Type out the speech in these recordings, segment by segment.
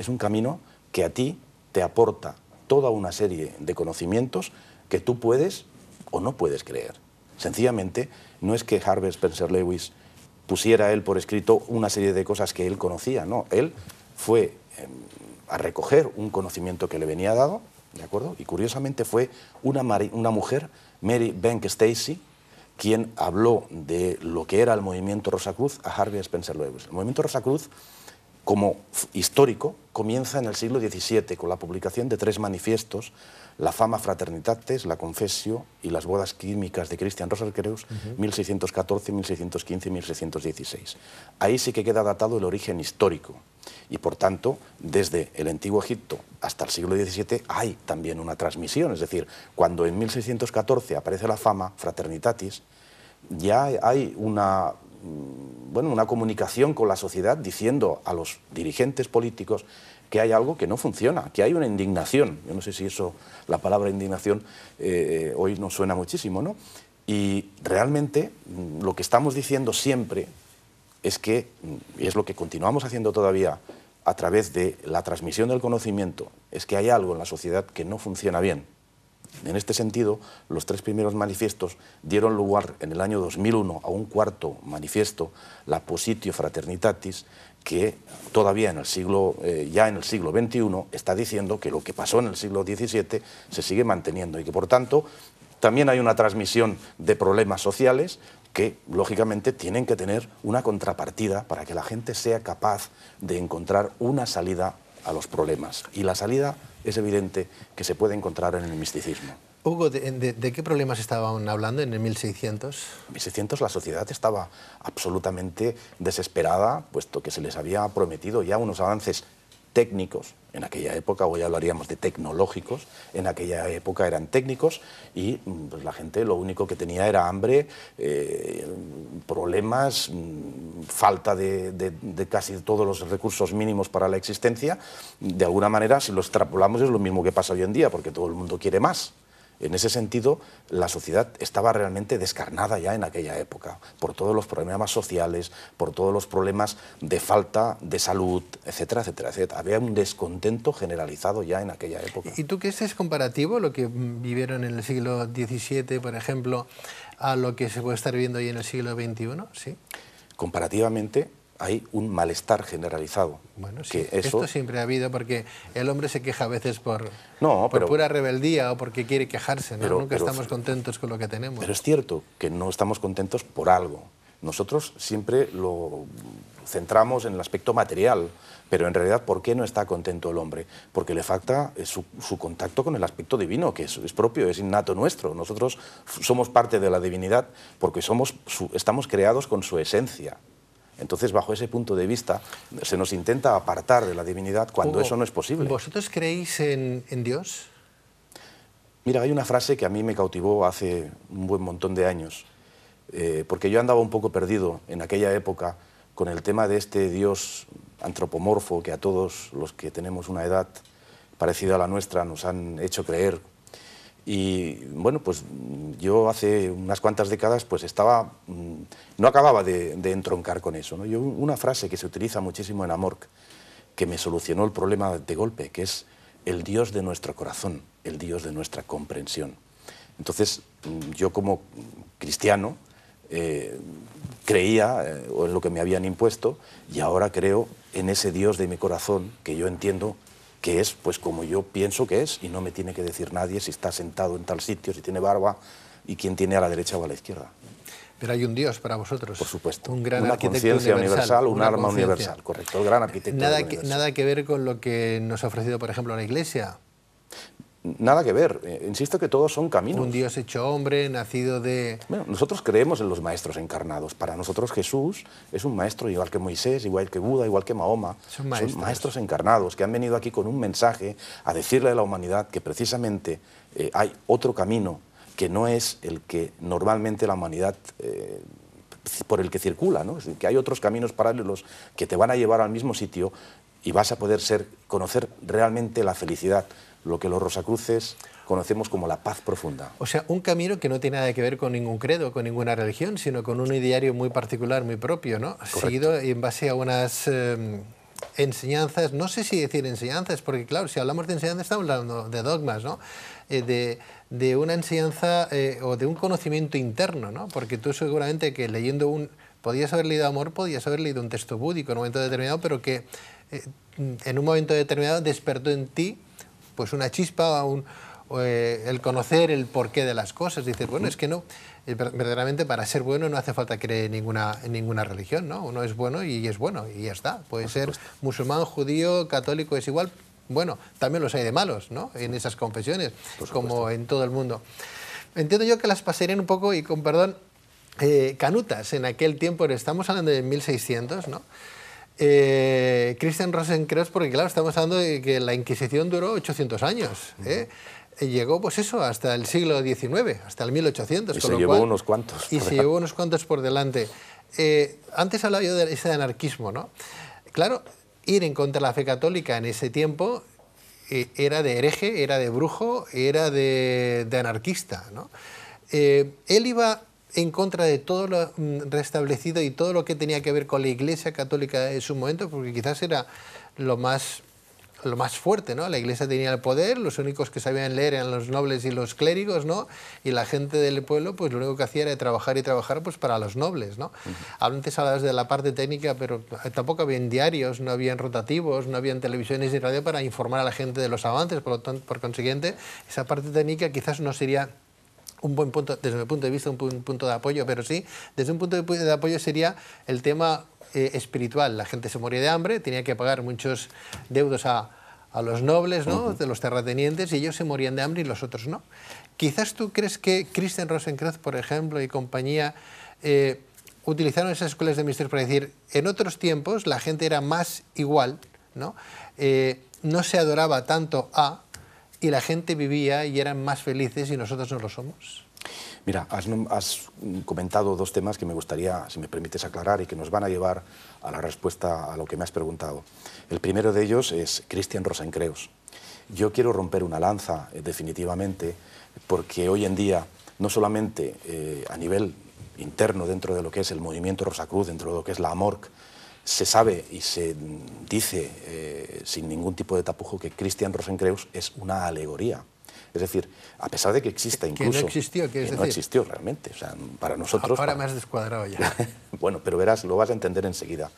es un camino que a ti te aporta toda una serie de conocimientos que tú puedes o no puedes creer. Sencillamente, no es que Harvey Spencer Lewis pusiera él por escrito una serie de cosas que él conocía, no, él fue em, a recoger un conocimiento que le venía dado, ¿de acuerdo? Y curiosamente fue una, una mujer, Mary Bank Stacy, quien habló de lo que era el movimiento Rosa Cruz a Harvey Spencer Lewis. El movimiento Cruz como histórico comienza en el siglo XVII con la publicación de tres manifiestos, La fama fraternitatis, La confesio y Las bodas químicas de Cristian Rosalcreus, 1614, 1615 y 1616. Ahí sí que queda datado el origen histórico y por tanto, desde el antiguo Egipto hasta el siglo XVII hay también una transmisión, es decir, cuando en 1614 aparece la fama fraternitatis, ya hay una Mm, bueno, una comunicación con la sociedad diciendo a los dirigentes políticos que hay algo que no funciona, que hay una indignación. Yo no sé si eso, la palabra indignación, eh, hoy nos suena muchísimo, ¿no? Y realmente mm, lo que estamos diciendo siempre es que, mm, y es lo que continuamos haciendo todavía a través de la transmisión del conocimiento, es que hay algo en la sociedad que no funciona bien, en este sentido, los tres primeros manifiestos dieron lugar en el año 2001 a un cuarto manifiesto, la Positio Fraternitatis, que todavía en el siglo, eh, ya en el siglo XXI está diciendo que lo que pasó en el siglo XVII se sigue manteniendo y que por tanto también hay una transmisión de problemas sociales que lógicamente tienen que tener una contrapartida para que la gente sea capaz de encontrar una salida a los problemas. Y la salida es evidente que se puede encontrar en el misticismo. Hugo, ¿de, qué problemas estaban hablando en el 1600? En 1600 la sociedad estaba absolutamente desesperada, puesto que se les había prometido ya unos avances técnicos, en aquella época, hoy hablaríamos de tecnológicos, en aquella época eran técnicos y mm, pues, la gente lo único que tenía era hambre, eh, problemas, mm, falta de, de, casi todos los recursos mínimos para la existencia. De alguna manera, si lo extrapolamos, es lo mismo que pasa hoy en día, porque todo el mundo quiere más. En ese sentido, la sociedad estaba realmente descarnada ya en aquella época, por todos los problemas sociales, por todos los problemas de falta de salud, etcétera, etcétera, etcétera. Había un descontento generalizado ya en aquella época. ¿Y tú qué es comparativo lo que vivieron en el siglo XVII, por ejemplo, a lo que se puede estar viendo hoy en el siglo XXI? ¿Sí? Comparativamente, hay un malestar generalizado. Bueno, sí, esto siempre ha habido porque el hombre se queja a veces por, pura rebeldía o porque quiere quejarse, Nunca estamos contentos con lo que tenemos. Pero es cierto que no estamos contentos por algo. Nosotros siempre lo centramos en el aspecto material, pero en realidad, ¿por qué no está contento el hombre? Porque le falta eh, su, contacto con el aspecto divino, que es, propio, es innato nuestro. Nosotros somos parte de la divinidad porque somos, estamos creados con su esencia. Entonces, bajo ese punto de vista, se nos intenta apartar de la divinidad cuando eso no es posible. ¿Vosotros creéis en, Dios? Mira, hay una frase que a mí me cautivó hace un buen montón de años, eh, porque yo andaba un poco perdido en aquella época con el tema de este Dios antropomorfo que a todos los que tenemos una edad parecida a la nuestra nos han hecho creer y bueno, pues yo hace unas cuantas décadas pues estaba, mm, no acababa de, entroncar con eso. Yo, una frase que se utiliza muchísimo en Amor, que me solucionó el problema de golpe, que es el Dios de nuestro corazón, el Dios de nuestra comprensión. Entonces, mm, yo como cristiano eh, creía en eh, lo que me habían impuesto y ahora creo en ese Dios de mi corazón que yo entiendo que es pues como yo pienso que es y no me tiene que decir nadie si está sentado en tal sitio, si tiene barba y quién tiene a la derecha o a la izquierda. Pero hay un Dios para vosotros. Por supuesto. Un gran una conciencia universal, un arma universal, correcto. El gran arquitecto nada nada que ver con lo que nos ha ofrecido, por ejemplo, la Iglesia nada que ver. Eh, insisto que todos son caminos. Un Dios hecho hombre, nacido de... Bueno, nosotros creemos en los maestros encarnados. Para nosotros Jesús es un maestro igual que Moisés, igual que Buda, igual que Mahoma. Son maestros. encarnados que han venido aquí con un mensaje a decirle a la humanidad que precisamente eh, hay otro camino que no es el que normalmente la humanidad... Eh, por el que circula, que hay otros caminos paralelos que te van a llevar al mismo sitio y vas a poder ser, conocer realmente la felicidad lo que los rosacruces conocemos como la paz profunda. O sea, un camino que no tiene nada que ver con ningún credo, con ninguna religión, sino con un ideario muy particular, muy propio, ¿no? Seguido en base a unas em, enseñanzas, no sé si decir enseñanzas, porque claro, si hablamos de enseñanzas estamos hablando de dogmas, ¿no? Eh, de, una enseñanza eh, o de un conocimiento interno, ¿no? Porque tú seguramente que leyendo un... Podías haber leído Amor, podías haber leído un texto búdico en un momento determinado, pero que eh, en un momento determinado despertó en ti pues una chispa, eh, el conocer el porqué de las cosas. Dices, bueno, es que no, eh, verdaderamente para ser bueno no hace falta creer en ninguna, ninguna religión, ¿no? Uno es bueno y es bueno y ya está. Puede ser musulmán, judío, católico, es igual. Bueno, también los hay de malos, ¿no? En esas confesiones, como en todo el mundo. Entiendo yo que las pasarían un poco, y con perdón, eh, canutas en aquel tiempo, estamos hablando de 1600, ¿no? Eh, Christian Rosenkreuz, porque claro, estamos hablando de que la Inquisición duró 800 años. ¿eh? Llegó, pues eso, hasta el siglo XIX, hasta el 1800. Y se llevó unos cuantos. Y se llevó unos cuantos por delante. Eh, antes hablaba yo de ese anarquismo, ¿no? Claro, ir en contra de la fe católica en ese tiempo era de hereje, era de brujo, era de, anarquista, ¿no? él iba en contra de todo lo mm, restablecido y todo lo que tenía que ver con la Iglesia Católica en su momento, porque quizás era lo más, lo más fuerte, ¿no? La Iglesia tenía el poder, los únicos que sabían leer eran los nobles y los clérigos, ¿no? Y la gente del pueblo, pues lo único que hacía era trabajar y trabajar pues, para los nobles, ¿no? hablantes Antes hablabas de la parte técnica, pero eh, tampoco había diarios, no había rotativos, no había televisiones y radio para informar a la gente de los avances, por, lo tanto, por consiguiente, esa parte técnica quizás no sería un buen punto, desde mi punto de vista, un, punto de apoyo, pero sí, desde un punto de, apoyo sería el tema eh, espiritual. La gente se moría de hambre, tenía que pagar muchos deudos a, los nobles, de los terratenientes, y ellos se morían de hambre y los otros no. Quizás tú crees que Christian Rosenkranz, por ejemplo, y compañía, eh, utilizaron esas escuelas de misterios para decir, en otros tiempos la gente era más igual, no, eh, no se adoraba tanto a, y la gente vivía y eran más felices y nosotros no lo somos? Mira, has, comentado dos temas que me gustaría, si me permites, aclarar y que nos van a llevar a la respuesta a lo que me has preguntado. El primero de ellos es Cristian Rosencreus. Yo quiero romper una lanza, eh, definitivamente, porque hoy en día, no solamente eh, a nivel interno dentro de lo que es el movimiento Rosacruz, dentro de lo que es la AMORC, se sabe y se dice eh, sin ningún tipo de tapujo que Christian Rosenkreuz es una alegoría. Es decir, a pesar de que exista incluso... Que no existió, que decir? no existió realmente. O sea, para nosotros... Ahora para... me has descuadrado ya. bueno, pero verás, lo vas a entender enseguida.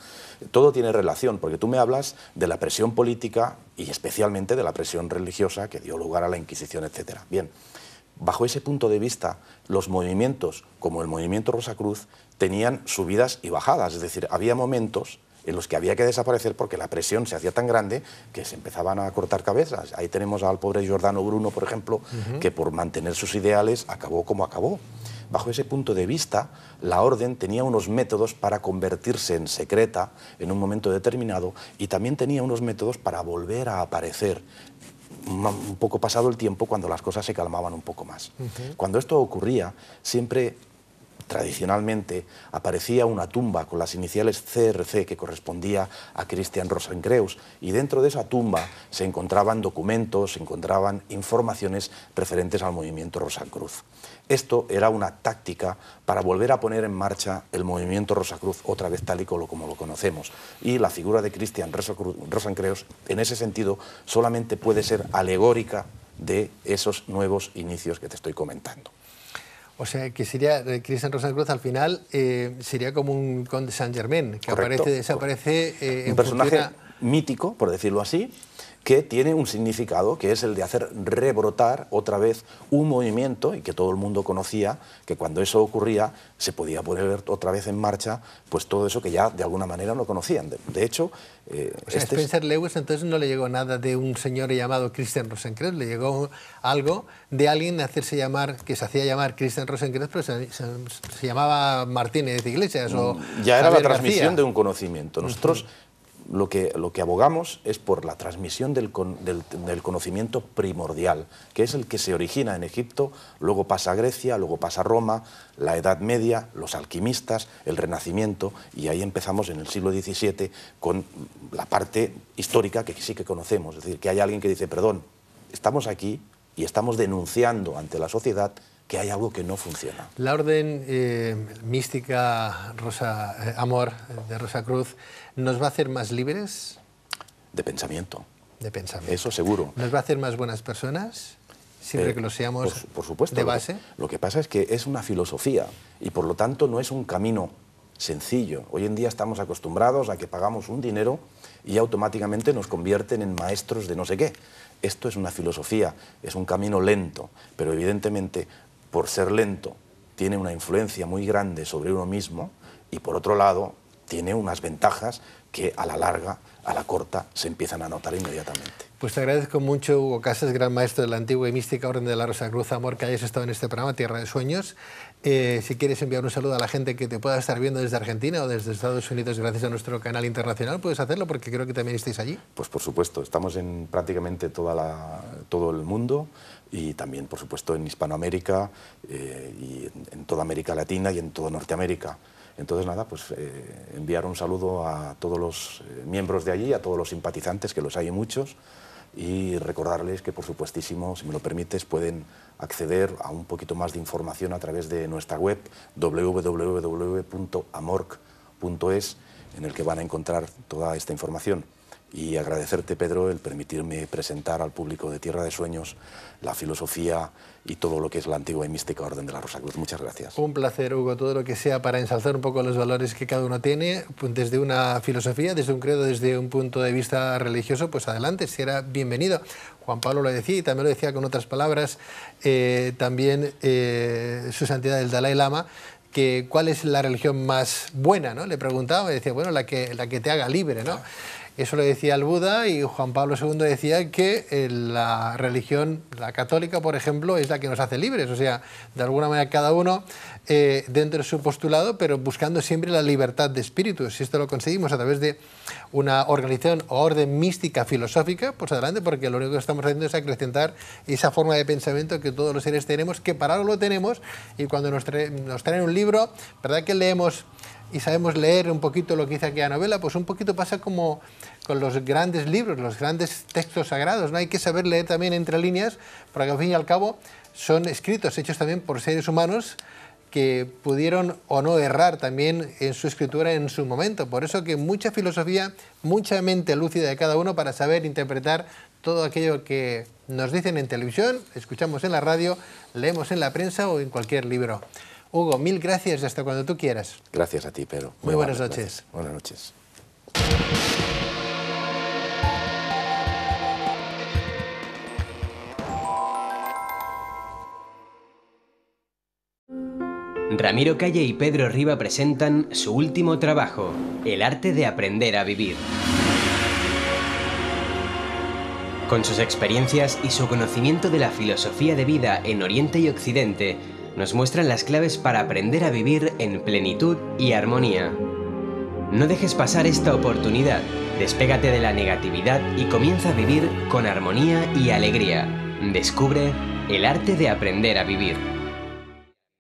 Todo tiene relación, porque tú me hablas de la presión política y especialmente de la presión religiosa que dio lugar a la Inquisición, etc. Bien, bajo ese punto de vista, los movimientos, como el movimiento Rosacruz, tenían subidas y bajadas, es decir, había momentos en los que había que desaparecer porque la presión se hacía tan grande que se empezaban a cortar cabezas. Ahí tenemos al pobre Giordano Bruno, por ejemplo, que por mantener sus ideales acabó como acabó. Bajo ese punto de vista, la orden tenía unos métodos para convertirse en secreta en un momento determinado y también tenía unos métodos para volver a aparecer un poco pasado el tiempo cuando las cosas se calmaban un poco más. Cuando esto ocurría, siempre tradicionalmente aparecía una tumba con las iniciales CRC que correspondía a Cristian Rosancreus y dentro de esa tumba se encontraban documentos, se encontraban informaciones referentes al movimiento Rosacruz. Esto era una táctica para volver a poner en marcha el movimiento Rosacruz otra vez tal y como lo conocemos. Y la figura de Cristian Rosancreus en ese sentido solamente puede ser alegórica de esos nuevos inicios que te estoy comentando. O sea, que sería Cristian Rosa Cruz al final eh, sería como un conde Saint Germain, que aparece, desaparece. Eh, en un personaje, mítico, por decirlo así, que tiene un significado, que es el de hacer rebrotar otra vez un movimiento, y que todo el mundo conocía, que cuando eso ocurría se podía poner otra vez en marcha, pues todo eso que ya de alguna manera no conocían. De, hecho... Eh, este Spencer Lewis entonces no le llegó nada de un señor llamado Christian Rosenkreuz, le llegó algo de alguien hacerse llamar, que se hacía llamar Christian Rosenkreuz, pero se, llamaba Martínez Iglesias o... Mm, ya era la transmisión de un conocimiento. Nosotros lo que, abogamos es por la transmisión del, del, conocimiento primordial, que es el que se origina en Egipto, luego pasa a Grecia, luego pasa a Roma, la Edad Media, los alquimistas, el Renacimiento, y ahí empezamos en el siglo XVII con la parte histórica que sí que conocemos, es decir, que hay alguien que dice, perdón, estamos aquí y estamos denunciando ante la sociedad que hay algo que no funciona. La orden eh, mística Rosa, eh, Amor eh, de Rosa Cruz nos va a hacer más libres. De pensamiento. De pensamiento. Eso seguro. ¿Nos va a hacer más buenas personas? siempre que lo seamos por, supuesto, de base. lo que, pasa es que es una filosofía y por lo tanto no es un camino sencillo. Hoy en día estamos acostumbrados a que pagamos un dinero y automáticamente nos convierten en maestros de no sé qué. Esto es una filosofía, es un camino lento, pero evidentemente por ser lento, tiene una influencia muy grande sobre uno mismo y por otro lado tiene unas ventajas que a la larga, a la corta, se empiezan a notar inmediatamente. Pues te agradezco mucho, Hugo Casas, gran maestro de la antigua y mística Orden de la Rosa Cruz. Amor, que hayas estado en este programa, Tierra de Sueños. Eh, si quieres enviar un saludo a la gente que te pueda estar viendo desde Argentina o desde Estados Unidos gracias a nuestro canal internacional, puedes hacerlo porque creo que también estáis allí. Pues por supuesto, estamos en prácticamente toda todo el mundo y también, por supuesto, en Hispanoamérica eh, y en, toda América Latina y en toda Norteamérica. Entonces, nada, pues eh, enviar un saludo a todos los eh, miembros de allí, a todos los simpatizantes, que los hay muchos, y recordarles que, por supuestísimo, si me lo permites, pueden acceder a un poquito más de información a través de nuestra web www.amorc.es, en el que van a encontrar toda esta información y agradecerte, Pedro, el permitirme presentar al público de Tierra de Sueños la filosofía y todo lo que es la antigua y mística Orden de la Rosa Cruz. Muchas gracias. Un placer, Hugo, todo lo que sea para ensalzar un poco los valores que cada uno tiene, pues, desde una filosofía, desde un credo, desde un punto de vista religioso, pues adelante, será bienvenido. Juan Pablo lo decía y también lo decía con otras palabras, eh, también eh, su santidad el Dalai Lama, que cuál es la religión más buena, ¿no? Le preguntaba y decía, bueno, la que, la que te haga libre, ¿no? Eso lo decía el Buda y Juan Pablo II decía que eh, la religión, la católica, por ejemplo, es la que nos hace libres. O sea, de alguna manera cada uno eh, dentro de su postulado, pero buscando siempre la libertad de espíritu. Si esto lo conseguimos a través de una organización o orden mística filosófica, pues adelante, porque lo único que estamos haciendo es acrecentar esa forma de pensamiento que todos los seres tenemos, que para algo lo tenemos, y cuando nos, traen, nos traen un libro, ¿verdad que leemos y sabemos leer un poquito lo que dice aquella novela, pues un poquito pasa como con los grandes libros, los grandes textos sagrados. ¿no? Hay que saber leer también entre líneas, ...porque al fin y al cabo son escritos, hechos también por seres humanos que pudieron o no errar también en su escritura en su momento. Por eso que mucha filosofía, mucha mente lúcida de cada uno para saber interpretar todo aquello que nos dicen en televisión, escuchamos en la radio, leemos en la prensa o en cualquier libro. Hugo, mil gracias y hasta cuando tú quieras. Gracias a ti, Pedro. Muy, buenas, noches. Buenas noches. Ramiro Calle y Pedro Riva presentan su último trabajo, El arte de aprender a vivir. Con sus experiencias y su conocimiento de la filosofía de vida en Oriente y Occidente, nos muestran las claves para aprender a vivir en plenitud y armonía. No dejes pasar esta oportunidad, despégate de la negatividad y comienza a vivir con armonía y alegría. Descubre el arte de aprender a vivir.